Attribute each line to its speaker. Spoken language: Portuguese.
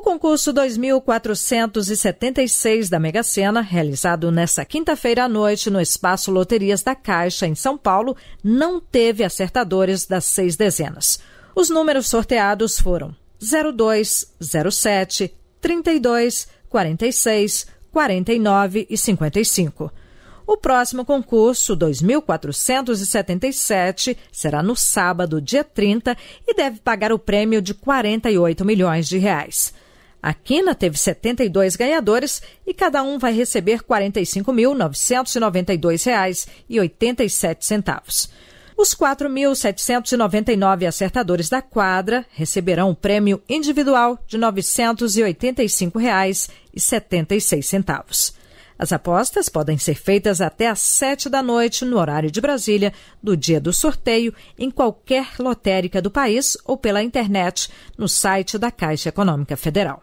Speaker 1: O concurso 2476 da Mega Sena, realizado nesta quinta-feira à noite no Espaço Loterias da Caixa, em São Paulo, não teve acertadores das seis dezenas. Os números sorteados foram 02, 07, 32, 46, 49 e 55. O próximo concurso, 2477, será no sábado, dia 30, e deve pagar o prêmio de 48 milhões de reais. A Quina teve 72 ganhadores e cada um vai receber R$ 45.992,87. Os 4.799 acertadores da quadra receberão o prêmio individual de R$ 985,76. As apostas podem ser feitas até às sete da noite, no horário de Brasília, do dia do sorteio, em qualquer lotérica do país ou pela internet, no site da Caixa Econômica Federal.